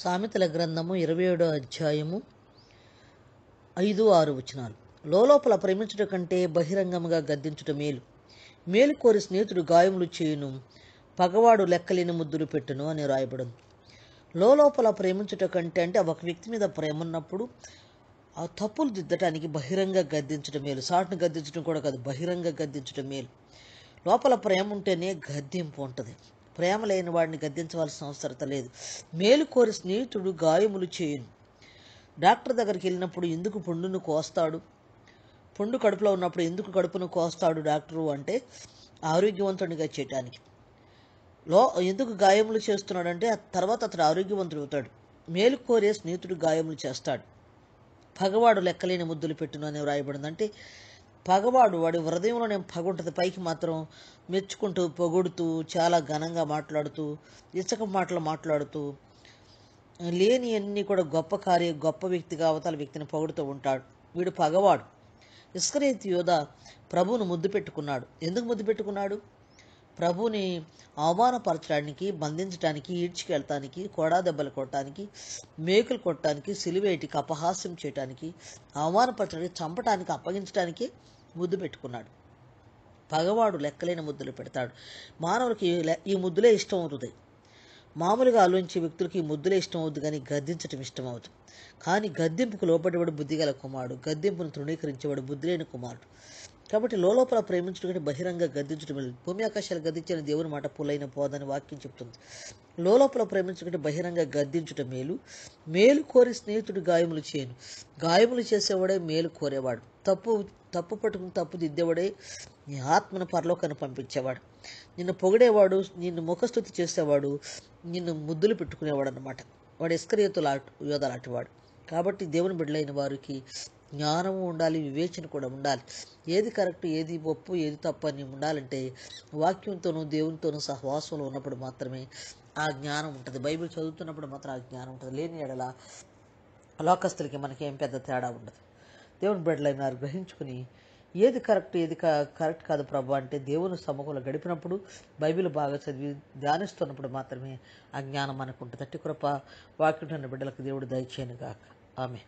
సామెతల గ్రంథము ఇరవై ఏడో అధ్యాయము ఐదు ఆరు వచనాలు లోపల ప్రేమించుట కంటే బహిరంగముగా గద్దించుట మేలు మేలు కోరి స్నేహితుడు గాయములు చేయును పగవాడు లెక్కలేని ముద్దులు పెట్టును అని రాయబడం లోపల ప్రేమించుట కంటే అంటే ఒక వ్యక్తి మీద ప్రేమ ఉన్నప్పుడు ఆ తప్పులు దిద్దటానికి బహిరంగ గద్దించడం మేలు సాటును గద్దించడం కూడా కాదు బహిరంగ గద్దించడం మేలు లోపల ప్రేమ ఉంటేనే గద్దెంపు ఉంటుంది ప్రేమ లేని వాడిని గద్దించవలసిన అవసరత లేదు మేలు కోరి స్నేహితుడు గాయములు చేయను డాక్టర్ దగ్గరికి వెళ్ళినప్పుడు ఎందుకు పుండును కోస్తాడు పుండు కడుపులో ఉన్నప్పుడు ఎందుకు కడుపును కోస్తాడు డాక్టరు అంటే ఆరోగ్యవంతుడిగా చేయటానికి లో ఎందుకు గాయములు చేస్తున్నాడంటే తర్వాత అతడు ఆరోగ్యవంతుడు అవుతాడు మేలు కోరే స్నేహితుడు గాయములు చేస్తాడు పగవాడు లెక్కలేని ముద్దులు పెట్టును అని వ్రాయబడిందంటే పగవాడు వాడి హృదయంలో నేను పగుంటది పైకి మాత్రం మెచ్చుకుంటూ పొగుడుతూ చాలా ఘనంగా మాట్లాడుతూ ఇచ్చక మాటలు మాట్లాడుతూ లేని అన్ని కూడా గొప్ప కార్య గొప్ప వ్యక్తిగా అవతల వ్యక్తిని పొగుడుతూ ఉంటాడు వీడు పగవాడు ఇస్కరేతి యోధ ప్రభువును ముద్దు పెట్టుకున్నాడు ఎందుకు ముద్దు పెట్టుకున్నాడు ప్రభుని అవమానపరచడానికి బంధించడానికి ఈడ్చుకెళ్ళటానికి కోడా దెబ్బలు కొట్టడానికి మేకులు కొట్టడానికి సిలివేటికి అపహాస్యం చేయటానికి అవమానపరచడానికి చంపటానికి అప్పగించడానికి ముద్దు పెట్టుకున్నాడు పగవాడు లెక్కలేని ముద్దులు పెడతాడు మానవులకి ఈ ముద్దులే ఇష్టం అవుతుంది మామూలుగా ఆలోచించే వ్యక్తులకి ఈ ముద్దులే ఇష్టం అవుతుంది కానీ గద్దించడం ఇష్టం అవుతుంది కానీ గద్దింపుకు లోపడేవాడు బుద్ధిగల కుమారుడు గద్దింపును తృణీకరించేవాడు లేని కుమారుడు కాబట్టి లోపల ప్రేమించడం కంటే బహిరంగ గద్దించడం వెళ్ళదు భూమి ఆకాశాలు గద్దించిన దేవుని మాట పులైన పోదని వాక్యం చెప్తుంది లోపల ప్రేమించడం కంటే బహిరంగ గద్దించడం మేలు మేలు కోరి స్నేహితుడు గాయములు చేయను గాయములు చేసేవాడే మేలు కోరేవాడు తప్పు తప్పు పట్టుకుని తప్పు దిద్దేవాడే నీ ఆత్మను పరలోకాన్ని పంపించేవాడు నిన్ను పొగిడేవాడు నిన్ను ముఖస్థుతి చేసేవాడు నిన్ను ముద్దులు పెట్టుకునేవాడు అనమాట వాడు ఇస్కరియతు లాట్ యోధ లాంటివాడు కాబట్టి దేవుని బిడ్డలైన వారికి జ్ఞానము ఉండాలి వివేచన కూడా ఉండాలి ఏది కరెక్ట్ ఏది ఒప్పు ఏది తప్పు అని ఉండాలంటే వాక్యంతోనూ దేవునితోనూ సహవాసంలో ఉన్నప్పుడు మాత్రమే ఆ జ్ఞానం ఉంటుంది బైబిల్ చదువుతున్నప్పుడు మాత్రం ఆ జ్ఞానం ఉంటుంది లేని ఎడల లోకస్తులకి మనకేం పెద్ద తేడా ఉండదు దేవుని బిడ్డలైనారు గ్రహించుకుని ఏది కరెక్ట్ ఏది కరెక్ట్ కాదు ప్రభు అంటే దేవుని సమ్మూహంలో గడిపినప్పుడు బైబిల్ బాగా చదివి ధ్యానిస్తున్నప్పుడు మాత్రమే ఆ జ్ఞానం మనకు ఉంటుంది అట్టి కృప వాక్యం బిడ్డలకు దేవుడు దయచేయను గాక ఆమె